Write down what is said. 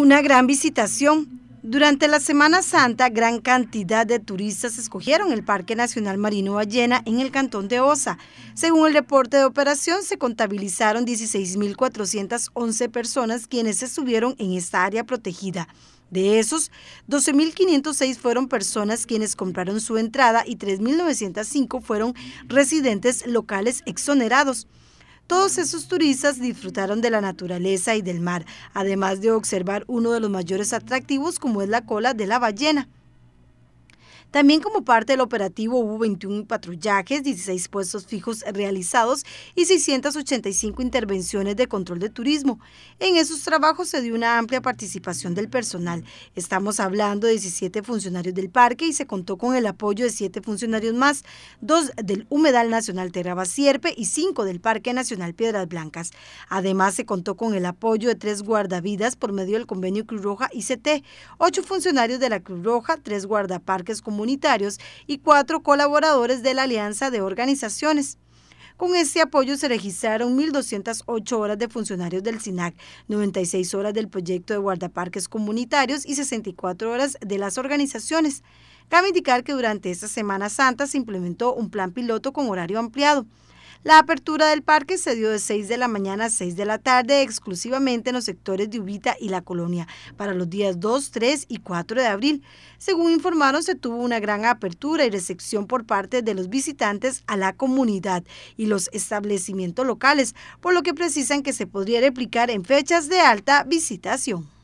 una gran visitación. Durante la Semana Santa, gran cantidad de turistas escogieron el Parque Nacional Marino Ballena en el Cantón de Osa. Según el reporte de operación, se contabilizaron 16.411 personas quienes estuvieron en esta área protegida. De esos, 12.506 fueron personas quienes compraron su entrada y 3.905 fueron residentes locales exonerados. Todos esos turistas disfrutaron de la naturaleza y del mar, además de observar uno de los mayores atractivos como es la cola de la ballena. También como parte del operativo hubo 21 patrullajes, 16 puestos fijos realizados y 685 intervenciones de control de turismo. En esos trabajos se dio una amplia participación del personal. Estamos hablando de 17 funcionarios del parque y se contó con el apoyo de 7 funcionarios más, dos del Humedal Nacional Sierpe y 5 del Parque Nacional Piedras Blancas. Además se contó con el apoyo de 3 guardavidas por medio del convenio Cruz Roja ICT, 8 funcionarios de la Cruz Roja, 3 guardaparques comunes, y cuatro colaboradores de la Alianza de Organizaciones. Con este apoyo se registraron 1.208 horas de funcionarios del SINAC, 96 horas del proyecto de guardaparques comunitarios y 64 horas de las organizaciones. Cabe indicar que durante esta Semana Santa se implementó un plan piloto con horario ampliado. La apertura del parque se dio de 6 de la mañana a 6 de la tarde exclusivamente en los sectores de Ubita y La Colonia para los días 2, 3 y 4 de abril. Según informaron, se tuvo una gran apertura y recepción por parte de los visitantes a la comunidad y los establecimientos locales, por lo que precisan que se podría replicar en fechas de alta visitación.